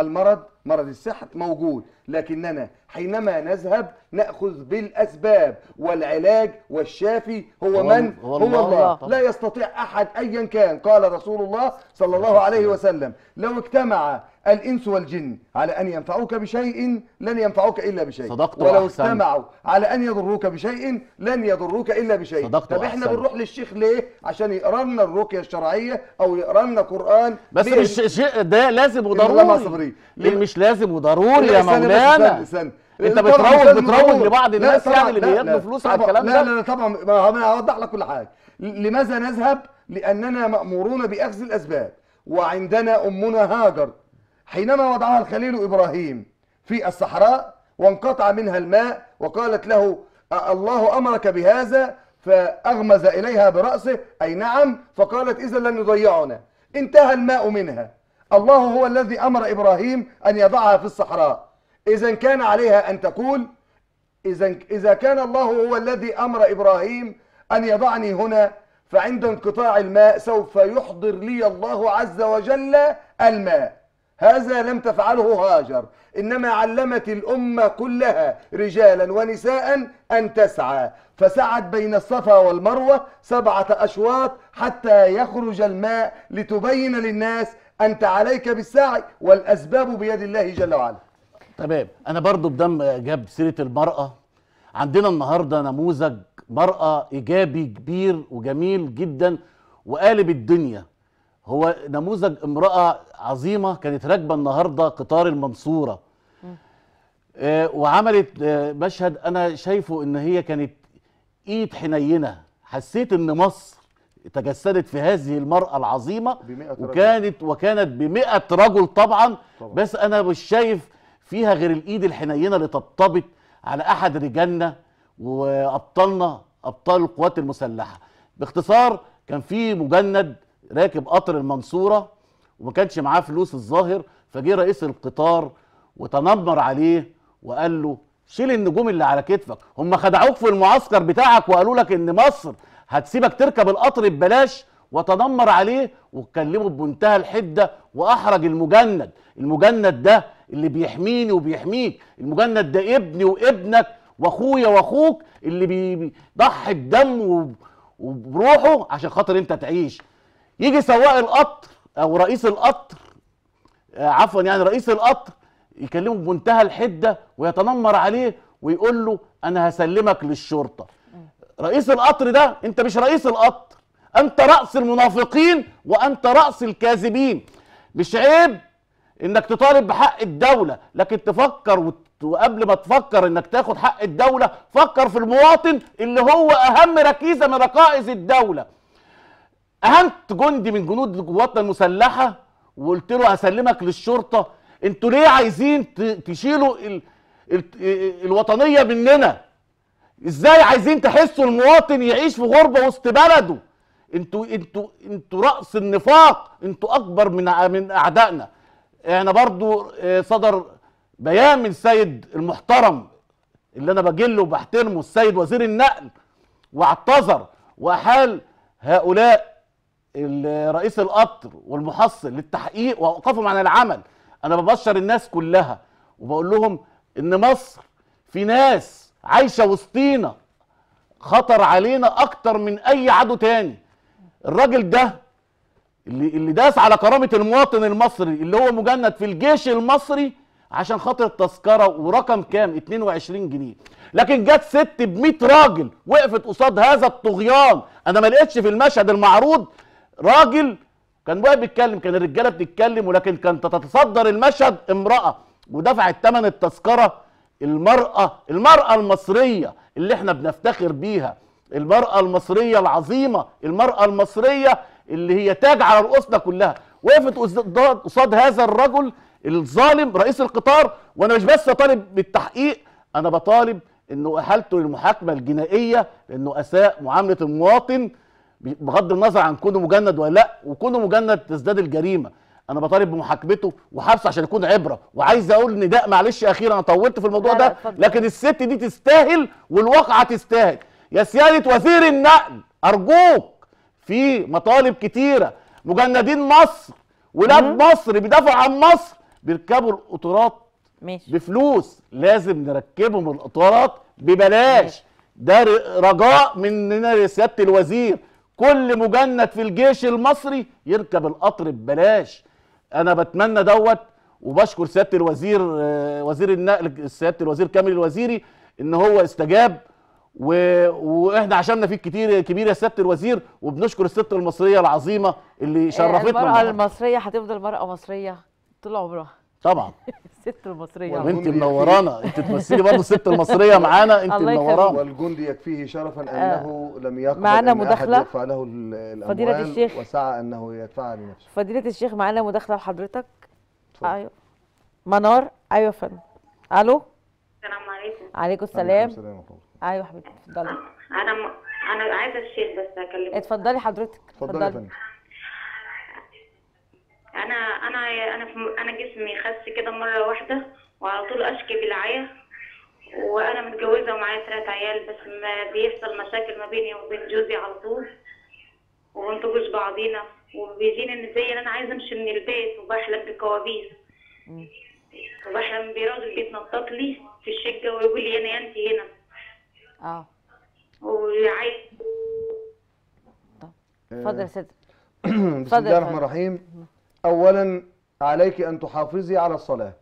المرض مرض السحر موجود لكننا حينما نذهب نأخذ بالأسباب والعلاج والشافي هو, من؟ هو, هو الله. لا يستطيع أحد أيا كان قال رسول الله صلى الله عليه وسلم لو اجتمع الإنس والجن على أن ينفعوك بشيء لن ينفعوك إلا بشيء صدقت ولو أحسن. استمعوا على أن يضروك بشيء لن يضروك إلا بشيء صدقت طب إحنا بنروح للشيخ ليه؟ عشان يقرأ لنا الرقية الشرعية أو يقرأ لنا قرآن بس مش شيء ده لازم وضروري ليه مش لازم وضروري يا مولانا انت بتروج بتروج لبعض الناس يعني اللي بياخدوا فلوس على الكلام ده لا لا طبعا انا هوضح لك كل حاجه لماذا نذهب لاننا مامورون باخذ الاسباب وعندنا امنا هاجر حينما وضعها الخليل إبراهيم في الصحراء وانقطع منها الماء وقالت له الله أمرك بهذا فأغمز إليها برأسه أي نعم فقالت إذا لن يضيعنا انتهى الماء منها الله هو الذي أمر إبراهيم أن يضعها في الصحراء إذا كان عليها أن تقول إذا إذا كان الله هو الذي أمر إبراهيم أن يضعني هنا فعند انقطاع الماء سوف يحضر لي الله عز وجل الماء هذا لم تفعله هاجر إنما علمت الأمة كلها رجالا ونساء أن تسعى فسعت بين الصفا والمروة سبعة أشواط حتى يخرج الماء لتبين للناس أنت عليك بالسعي والأسباب بيد الله جل وعلا تمام أنا برضو بدم جاب سيرة المرأة عندنا النهاردة نموذج مرأة إيجابي كبير وجميل جدا وقالب الدنيا هو نموذج امرأة عظيمة كانت راكبة النهاردة قطار المنصورة آه وعملت آه مشهد أنا شايفه إن هي كانت إيد حنينة حسيت إن مصر تجسدت في هذه المرأة العظيمة وكانت وكانت بمئة رجل طبعا, طبعا بس أنا مش شايف فيها غير الإيد الحنينة اللي طبطبت على أحد رجالنا وأبطالنا أبطال القوات المسلحة باختصار كان في مجند راكب قطر المنصوره وما كانش معاه فلوس الظاهر فجه رئيس القطار وتنمر عليه وقال له شيل النجوم اللي على كتفك هم خدعوك في المعسكر بتاعك وقالوا لك ان مصر هتسيبك تركب القطر ببلاش وتنمر عليه واتكلموا بمنتهى الحده واحرج المجند المجند ده اللي بيحميني وبيحميك المجند ده ابني وابنك واخويا واخوك اللي بيضحي بدمه وبروحه عشان خاطر انت تعيش يجي سواق القطر او رئيس القطر آه، عفوا يعني رئيس القطر يكلمه بمنتهى الحده ويتنمر عليه ويقول له انا هسلمك للشرطه رئيس القطر ده انت مش رئيس القطر انت راس المنافقين وانت راس الكاذبين مش عيب انك تطالب بحق الدوله لكن تفكر وقبل ما تفكر انك تاخد حق الدوله فكر في المواطن اللي هو اهم ركيزه من ركائز الدوله اهنت جندي من جنود قواتنا المسلحه وقلت له هسلمك للشرطه انتوا ليه عايزين تشيلوا ال... ال... الوطنيه مننا ازاي عايزين تحسوا المواطن يعيش في غربه وسط بلده انتوا انتوا انتوا راس النفاق انتوا اكبر من من اعدائنا احنا برضو آه، صدر بيان من السيد المحترم اللي انا بجله وبحترمه السيد وزير النقل واعتذر واحال هؤلاء رئيس القطر والمحصل للتحقيق واوقفهم عن العمل انا ببشر الناس كلها وبقول لهم ان مصر في ناس عايشه وسطينا خطر علينا اكتر من اي عدو تاني الراجل ده اللي اللي داس على كرامه المواطن المصري اللي هو مجند في الجيش المصري عشان خاطر التذكره ورقم كام 22 جنيه لكن جت ست ب 100 راجل وقفت قصاد هذا الطغيان انا ما لقيتش في المشهد المعروض راجل كان واقف بيتكلم كان الرجاله بتتكلم ولكن كانت تتصدر المشهد امراه ودفعت ثمن التذكره المراه المراه المصريه اللي احنا بنفتخر بيها المراه المصريه العظيمه المراه المصريه اللي هي تاج على رؤوسنا كلها وقفت قصاد هذا الرجل الظالم رئيس القطار وانا مش بس طالب بالتحقيق انا بطالب انه احالته للمحاكمه الجنائيه لانه اساء معامله المواطن بغض النظر عن كونه مجند ولا لا وكونه مجند تزداد الجريمه انا بطالب بمحاكمته وحبسه عشان يكون عبره وعايز اقول نداء معلش اخيرا انا طولت في الموضوع ده لكن الست دي تستاهل والواقعه تستاهل يا سياده وزير النقل ارجوك في مطالب كتيره مجندين مصر ولاد مصر بيدافعوا عن مصر بيركبوا القطارات ماشي بفلوس لازم نركبهم القطارات ببلاش ده رجاء مننا لسياده الوزير كل مجند في الجيش المصري يركب القطر ببلاش انا بتمنى دوت وبشكر سياده الوزير آه، وزير النقل سياده الوزير كامل الوزيري ان هو استجاب و... واحنا عشاننا فيه كتير كبير يا سياده الوزير وبنشكر الست المصريه العظيمه اللي آه، شرفتنا المراه المصريه هتفضل مراه مصريه طول عمرها طبعا الست <laughs> المصريه وانت منورانا انت تمثلي برضه الست المصريه معانا انت منورانا والجندي يكفيه شرفا انه آه لم يقبل معانا مداخله يدفع له الاموال فضيله الشيخ وسعى انه يدفعها لنفسه فضيله الشيخ معانا مداخله لحضرتك ايوه منار ايوه يا فندم الو السلام عليكم عليكم السلام ايوه حبيبتي اتفضلي انا م... انا عايزه الشيخ بس اكلمك اتفضلي حضرتك اتفضلي انا انا انا انا جسمي خس كده مره واحده وعلى طول اشكي بالعيا وانا متجوزه ومعايا ثلاث عيال بس ما بيحصل مشاكل ما بيني وبين جوزي على طول وما بعضينا وبيجيني زي انا عايزه امشي من البيت وبحلم بكوابيس وبحلم براجل بيتنطط لي في الشقه ويقول لي انا انت هنا اه وعايز اتفضل يا آه. ست <clears throat> بسم الله الرحمن الرحيم أولا عليك أن تحافظي على الصلاة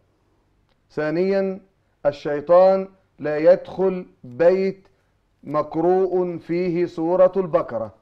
ثانيا الشيطان لا يدخل بيت مقروء فيه سورة البقرة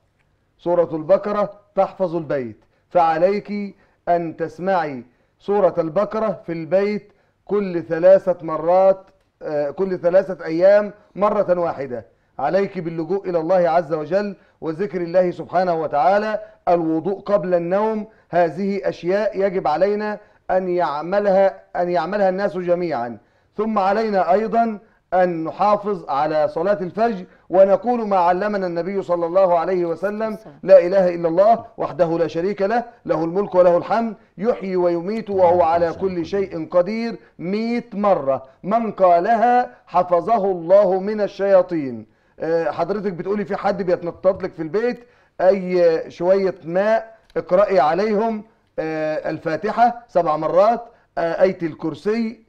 سورة البقرة تحفظ البيت فعليك أن تسمعي سورة البقرة في البيت كل ثلاثة مرات آه، كل ثلاثة أيام مرة واحدة عليك باللجوء إلى الله عز وجل وذكر الله سبحانه وتعالى الوضوء قبل النوم هذه أشياء يجب علينا أن يعملها, أن يعملها الناس جميعا ثم علينا أيضا أن نحافظ على صلاة الفجر ونقول ما علمنا النبي صلى الله عليه وسلم لا إله إلا الله وحده لا شريك له له الملك وله الحمد يحيي ويميت وهو نعم. على كل شيء قدير مئة مرة من قالها حفظه الله من الشياطين آه، حضرتك بتقولي في حد بيتنطط لك في البيت اي شويه ماء اقرأي عليهم آه، الفاتحه سبع مرات آه، ايه الكرسي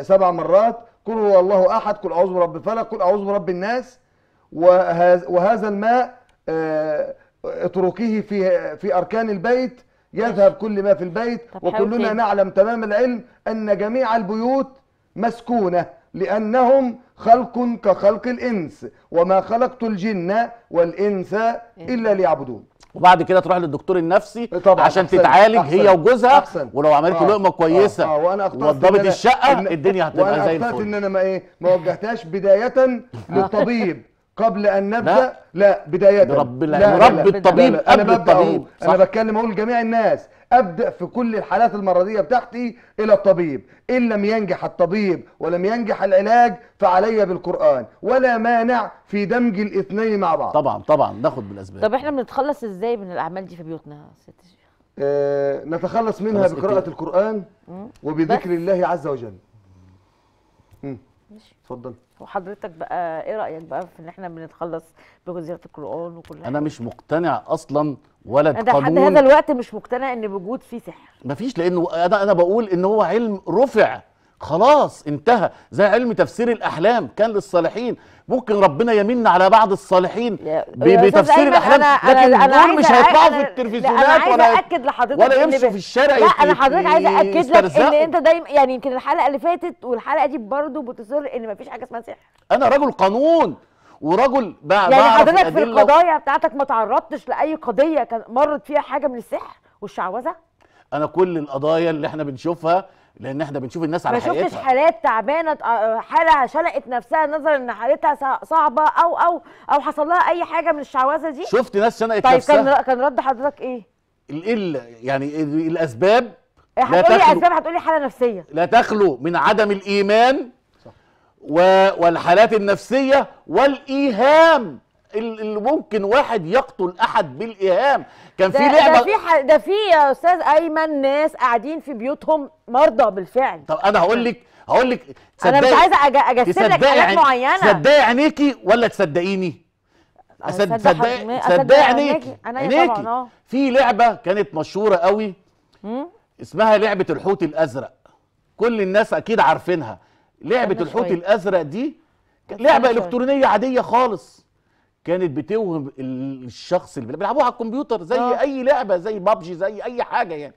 سبع مرات قل هو الله احد قل اعوذ برب الفلق قل اعوذ برب الناس وهذا الماء اتركيه في في اركان البيت يذهب كل ما في البيت وكلنا نعلم تمام العلم ان جميع البيوت مسكونه لانهم خلق كخلق الإنس وما خلقت الجن والإنس إيه. إلا ليعبدون وبعد كده تروح للدكتور النفسي إيه طبعا عشان أحسن تتعالج أحسن هي وجوزها أحسن ولو عملت آه لقمه آه، كويسه آه آه وانا وضبط الشقه إن الدنيا هتبقى زي الفل وانا ان انا ما ايه ما وجهتهاش بدايه <laughs> آه. للطبيب قبل ان نبدا لا, لا بدايه رب لا رب الطبيب لا لا انا الطبيب. انا بتكلم اقول لجميع الناس ابدا في كل الحالات المرضيه بتاعتي الى الطبيب ان لم ينجح الطبيب ولم ينجح العلاج فعلي بالقران ولا مانع في دمج الاثنين مع بعض طبعا طبعا ناخد بالاسباب طب احنا بنتخلص ازاي من الاعمال دي في بيوتنا ست آه نتخلص منها بقراءه القران وبذكر الله عز وجل ماشي اتفضل وحضرتك بقى ايه رايك بقى في ان احنا بنتخلص بجزيره القران وكل انا مش مقتنع اصلا ولا انا قانون انا هذا الوقت مش مقتنع ان بوجود فيه سحر مفيش لانه انا انا بقول ان هو علم رفع خلاص انتهى زي علم تفسير الاحلام كان للصالحين ممكن ربنا يمن على بعض الصالحين بتفسير الاحلام لكن دول مش هيطلعوا في التلفزيونات ولا أكد لحضرتك ولا يمشوا في الشارع لا انا حضرتك عايزه اكد لك ان انت دايما يعني يمكن الحلقه اللي فاتت والحلقه دي برضه بتصر ان مفيش حاجه اسمها سحر انا رجل قانون ورجل بقى يعني حضرتك في القضايا بتاعتك ما تعرضتش لاي قضيه كان مرت فيها حاجه من السحر والشعوذه انا كل القضايا اللي احنا بنشوفها لان احنا بنشوف الناس على حياتها ما شفتش حالات تعبانه آه، حاله شنقت نفسها نظرا ان حالتها صعبه او او او حصل لها اي حاجه من الشعوذه دي شفت ناس شنقت طيب نفسها طيب كان كان رد حضرتك ايه؟ ايه يعني الاسباب هتقولي اسباب هتقولي حاله نفسيه لا تخلو من عدم الايمان و... والحالات النفسيه والايهام اللي ممكن واحد يقتل احد بالايهام كان في لعبه ده في ح... ده في يا استاذ ايمن ناس قاعدين في بيوتهم مرضى بالفعل طب انا هقول لك هقول لك انا مش عايزه اجسد لك حاجات معينه تصدقي عينيكي ولا تصدقيني تصدقي صدق عينيكي عينيكي أه. في لعبه كانت مشهوره قوي م? اسمها لعبه الحوت الازرق كل الناس اكيد عارفينها لعبه الحوت شوي. الازرق دي لعبه الكترونيه عاديه خالص كانت بتوهم الشخص اللي بيلعبوها على الكمبيوتر زي آه. اي لعبه زي بابجي زي اي حاجه يعني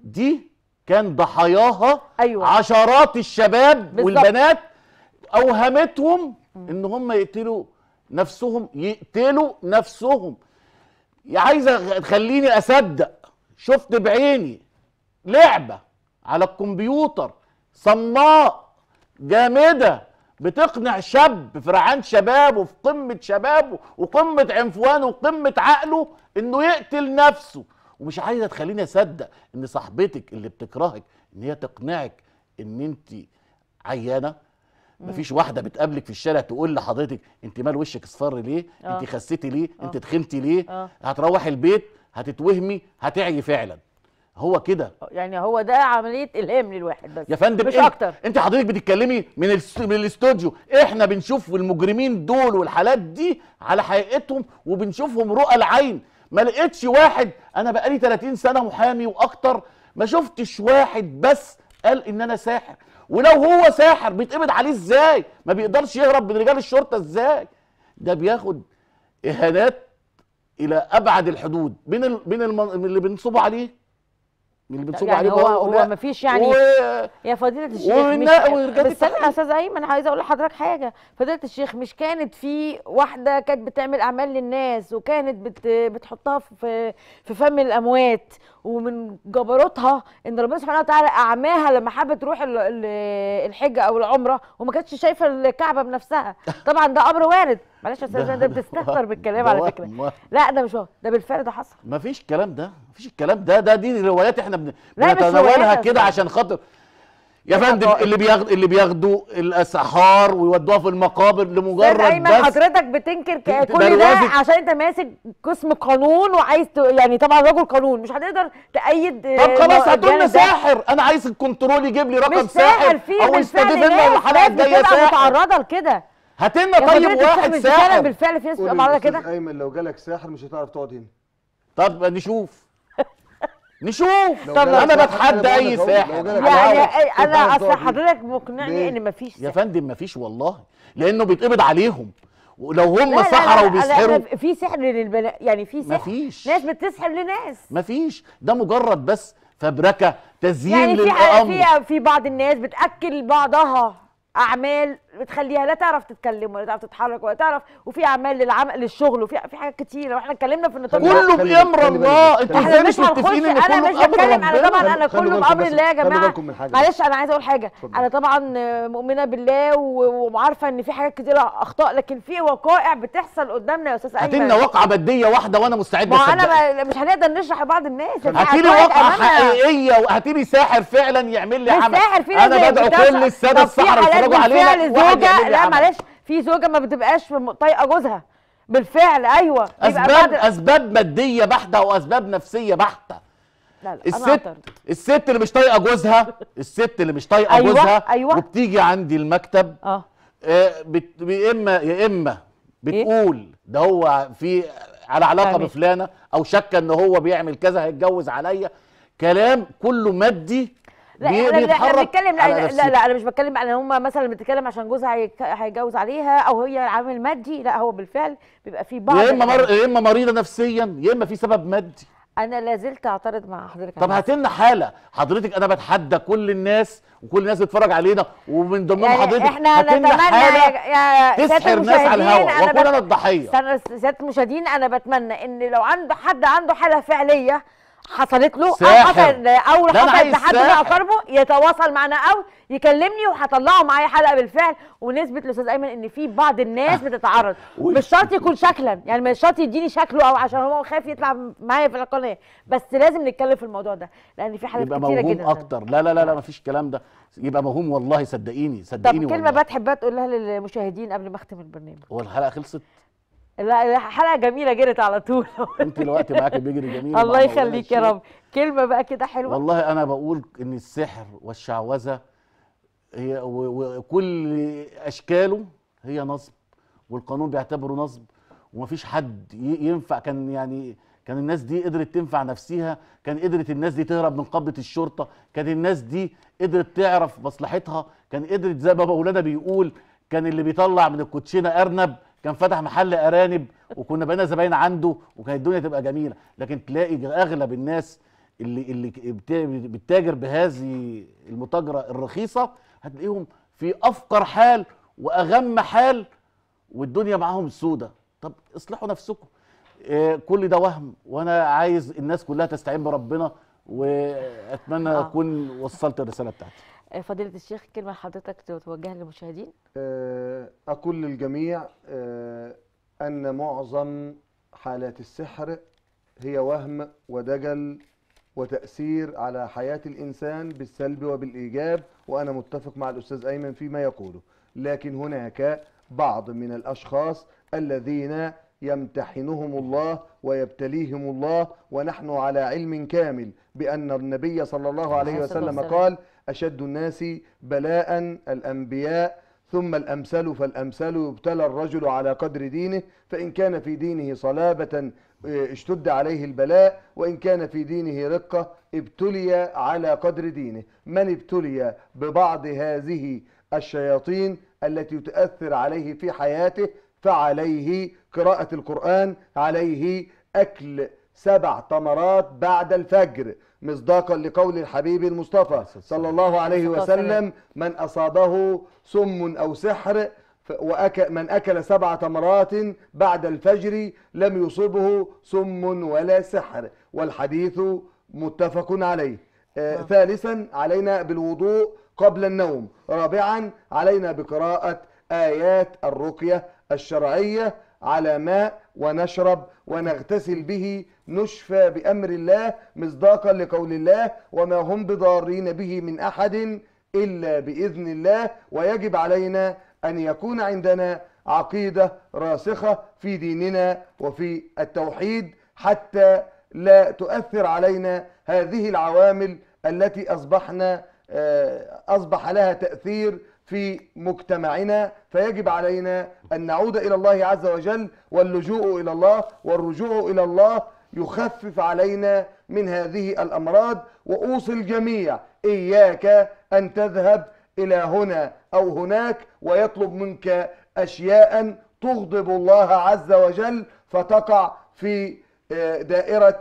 دي كان ضحاياها أيوة. عشرات الشباب بالزبط. والبنات اوهمتهم ان هم يقتلوا نفسهم يقتلوا نفسهم يا عايزه تخليني اصدق شفت بعيني لعبه على الكمبيوتر صماء جامده بتقنع شاب في رعان شبابه في قمه شبابه وقمه عنفوانه وقمه عقله انه يقتل نفسه ومش عايزه تخليني اصدق ان صاحبتك اللي بتكرهك ان هي تقنعك ان انت عيانه مفيش واحده بتقابلك في الشارع تقول لحضرتك انت مال وشك اصفر ليه أوه. انت آه. خسيتي ليه أوه. انت آه. تخنتي ليه أوه. هتروحي البيت هتتوهمي هتعي فعلا هو كده يعني هو ده عمليه الهام للواحد بس يا فندم مش إيه؟ اكتر انت حضرتك بتتكلمي من من الاستوديو احنا بنشوف المجرمين دول والحالات دي على حقيقتهم وبنشوفهم رؤى العين ما لقيتش واحد انا بقالي 30 سنه محامي واكتر ما شفتش واحد بس قال ان انا ساحر ولو هو ساحر بيتقبض عليه ازاي ما بيقدرش يهرب من رجال الشرطه ازاي ده بياخد اهانات الى ابعد الحدود من من اللي بينصبوا عليه اللي بنصب يعني عليه هو هو ما فيش يعني و... يا فضيله الشيخ و... مش... بس انا يا استاذ ايمن عايزه اقول لحضرتك حاجه فضيله الشيخ مش كانت في واحده كانت بتعمل اعمال للناس وكانت بت... بتحطها في في فم الاموات ومن جبروتها ان ربنا سبحانه وتعالى اعماها لما حابه تروح الحجه او العمره وما كانتش شايفه الكعبه بنفسها طبعا ده امر وارد معلش يا استاذ <laughs> ده بتستهتر بالكلام <laughs> على فكره ما. لا ده مش هو ده بالفعل ده حصل مفيش الكلام ده مفيش الكلام ده ده دي روايات احنا بن... بنتناولها كده عشان خاطر يا فندم اللي بياخد اللي بياخدوا الاسحار ويودوها في المقابر لمجرد بس دايما حضرتك بتنكر كل ده عشان انت ماسك قسم قانون وعايز ت... يعني طبعا رجل قانون مش هتقدر تأيد طب خلاص هتقول ساحر انا عايز الكنترول يجيب لي رقم ساحر, ساحر او يستضيف لنا الحلقه الجايه ساحر مش ساحر متعرضه لكده هات لنا طيب واحد ساحر فعلا بالفعل في ناس بتبقى معرضه كده ايمن لو جالك ساحر مش هتعرف تقعد هنا طب نشوف نشوف طب انا بتحدى اي ساحر يعني انا اصل حضرتك مقنعني ان مفيش ساحر يا فندم مفيش والله لانه بيتقبض عليهم ولو هم سحره وبيسحروا في سحر للبنات يعني في سحر مفيش ناس بتسحر لناس مفيش ده مجرد بس فبركه تزيين يعني للامر يعني في في بعض الناس بتاكل بعضها اعمال بتخليها لا تعرف تتكلم ولا تعرف تتحرك ولا تعرف وفي اعمال للعمل للشغل وفي في حاجات كتيره واحنا اتكلمنا في النطاق كله بامر الله انتوا ازاي مش متفقين ان كله انا مش بتكلم انا طبعا انا كله بامر الله يا جماعه معلش انا عايزه اقول حاجه انا طبعا مؤمنه بالله وعارفه ان في حاجات كتيره اخطاء لكن في وقائع بتحصل قدامنا يا استاذ ايمن لنا واقعه بديه واحده وانا مستعد ما انا مش هنقدر نشرح لبعض الناس يعني هاتي لي واقعه حقيقيه لي ساحر فعلا يعمل لي عمل انا بدعو كل الساده الصحراء يتفرجوا علينا زوجه لا معلش في زوجه ما بتبقاش طايقه جوزها بالفعل ايوه اسباب اسباب ماديه بحته واسباب نفسيه بحته لا لا الست أنا الست اللي مش طايقه جوزها الست اللي مش طايقه أيوة جوزها أيوة وبتيجي عندي المكتب اه, آه بت... يا اما يا اما إيه؟ بتقول إيه؟ ده هو في على علاقه يعني إيه؟ بفلانه او شاكه ان هو بيعمل كذا هيتجوز عليا كلام كله مادي لا دي احنا بنتكلم لا, لا, لا لا انا مش بتكلم على هم مثلا بتتكلم عشان جوزها هيتجوز عليها او هي عامل مادي لا هو بالفعل بيبقى في بعض يا اما مر... يا اما مريضه نفسيا يا اما في سبب مادي انا لازلت اعترض مع حضرتك طب هات لنا حاله حضرتك انا بتحدى كل الناس وكل الناس بتتفرج علينا ومن ضمنهم يعني حضرتك احنا نتمنى حاله يا, يا تسحر ناس على الهواء واكون انا الضحيه سياده المشاهدين انا بتمنى ان لو عنده حد عنده حاله فعليه حصلت له ساحر. او حصل او حصل لحد من اقاربه يتواصل معنا او يكلمني وهطلعه معايا حلقه بالفعل ونثبت للاستاذ ايمن ان في بعض الناس آه. بتتعرض مش شرط يكون شكلا يعني مش شرط يديني شكله او عشان هو خايف يطلع معايا في القناه بس لازم نتكلم في الموضوع ده لان في حالات كتيره جدا يبقى موهوم اكتر لا لا لا لا مفيش الكلام ده يبقى موهوم والله صدقيني صدقيني طب كلمه بقى تقولها للمشاهدين قبل ما اختم البرنامج والحلقه خلصت لا حلقه جميله جرت على طول انت الوقت معاكي بيجري جميل <laughs> الله يخليك يا رب كلمه بقى كده حلوه والله انا بقول ان السحر والشعوذه هي وكل اشكاله هي نصب والقانون بيعتبره نصب ومفيش حد ينفع كان يعني كان الناس دي قدرت تنفع نفسيها كان قدرت الناس دي تهرب من قبضه الشرطه كان الناس دي قدرت تعرف مصلحتها كان قدرت زي ما بابا مولانا بيقول كان اللي بيطلع من الكوتشينه ارنب كان فتح محل ارانب وكنا بقينا زباين عنده وكانت الدنيا تبقى جميله لكن تلاقي اغلب الناس اللي اللي بتتاجر بهذه المتاجره الرخيصه هتلاقيهم في افقر حال واغم حال والدنيا معاهم سودة طب اصلحوا نفسكم آه كل ده وهم وانا عايز الناس كلها تستعين بربنا واتمنى آه. اكون وصلت الرساله بتاعتي آه، فضيلة الشيخ كلمة لحضرتك توجهها للمشاهدين آه، أقول للجميع آه، أن معظم حالات السحر هي وهم ودجل وتأثير على حياة الإنسان بالسلب وبالإيجاب وأنا متفق مع الأستاذ أيمن فيما يقوله لكن هناك بعض من الأشخاص الذين يمتحنهم الله ويبتليهم الله ونحن على علم كامل بأن النبي صلى الله عليه وسلم قال أشد الناس بلاء الأنبياء ثم الأمثل فالأمثل يبتلى الرجل على قدر دينه فإن كان في دينه صلابة آه، اشتد عليه البلاء وإن كان في دينه رقة ابتلي على قدر دينه من ابتلي ببعض هذه الشياطين التي تؤثر عليه في حياته فعليه قراءة القرآن عليه أكل سبع تمرات بعد الفجر مصداقا لقول الحبيب المصطفى صلى الله عليه وسلم من أصابه سم أو سحر من أكل سبع تمرات بعد الفجر لم يصبه سم ولا سحر والحديث متفق عليه آه، نعم. ثالثا علينا بالوضوء قبل النوم رابعا علينا بقراءة آيات الرقية الشرعية على ماء ونشرب ونغتسل به نشفى بأمر الله مصداقا لقول الله وما هم بضارين به من أحد إلا بإذن الله ويجب علينا أن يكون عندنا عقيدة راسخة في ديننا وفي التوحيد حتى لا تؤثر علينا هذه العوامل التي أصبحنا آه، أصبح لها تأثير في مجتمعنا فيجب علينا أن نعود إلى الله عز وجل واللجوء إلى الله والرجوع إلى الله يخفف علينا من هذه الأمراض وأوصي الجميع إياك أن تذهب إلى هنا أو هناك ويطلب منك أشياء تغضب الله عز وجل فتقع في آه، دائرة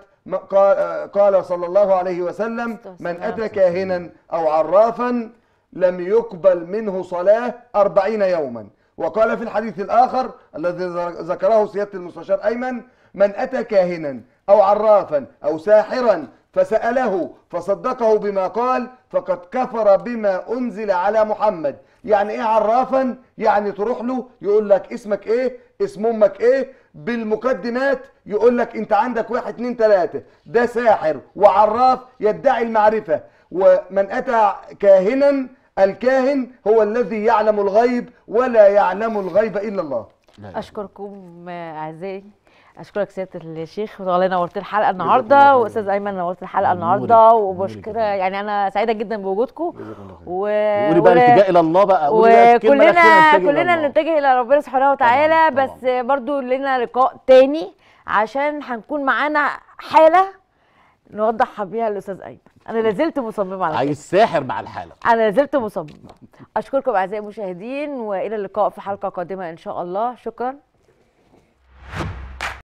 آه، قال صلى الله عليه وسلم من أتى كاهنا أو عرافا لم يقبل منه صلاة أربعين يوما وقال في الحديث الآخر الذي ذكره سيادة المستشار أيمن من أتى كاهنا أو عرافا أو ساحرا فسأله فصدقه بما قال فقد كفر بما أنزل على محمد يعني إيه عرافا يعني تروح له يقول لك اسمك إيه اسم أمك إيه بالمقدمات يقول لك أنت عندك واحد اتنين تلاتة ده ساحر وعراف يدعي المعرفة ومن أتى كاهنا الكاهن هو الذي يعلم الغيب ولا يعلم الغيب إلا الله نعم. أشكركم أعزائي اشكرك سياده الشيخ والله نورت الحلقه النهارده واستاذ ايمن نورت الحلقه النهارده وبشكر يعني انا سعيده جدا بوجودكم و بقى الاتجاه الى الله بقى وكلنا كلنا نتجه الى ربنا سبحانه وتعالى بس برضو لنا لقاء تاني عشان هنكون معانا حاله نوضحها بيها الاستاذ ايمن انا لازلت مصممه على عايز ساحر مع الحاله انا لازلت مصممه اشكركم اعزائي المشاهدين والى اللقاء في حلقه قادمه ان شاء الله شكرا